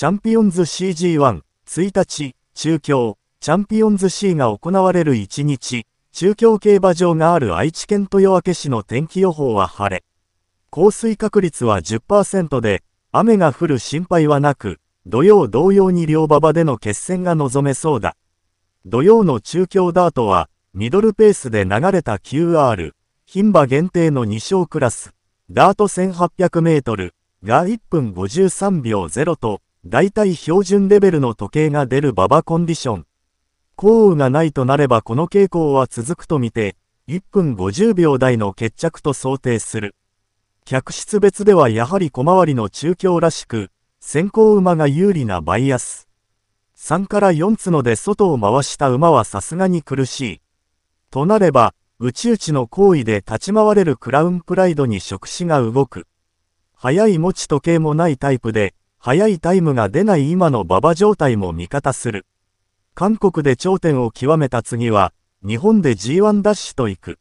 チャンピオンズ CG1、1日、中京、チャンピオンズ C が行われる1日、中京競馬場がある愛知県豊明市の天気予報は晴れ。降水確率は10%で、雨が降る心配はなく、土曜同様に両馬場での決戦が望めそうだ。土曜の中京ダートは、ミドルペースで流れた QR、牝馬限定の2勝クラス、ダート1800メートルが1分53秒0と、大体標準レベルの時計が出る馬場コンディション。降雨がないとなればこの傾向は続くとみて、1分50秒台の決着と想定する。客室別ではやはり小回りの中京らしく、先行馬が有利なバイアス。3から4つので外を回した馬はさすがに苦しい。となれば、内々の行為で立ち回れるクラウンプライドに触手が動く。早い持ち時計もないタイプで、早いタイムが出ない今の馬場状態も味方する。韓国で頂点を極めた次は、日本で G1 ダッシュと行く。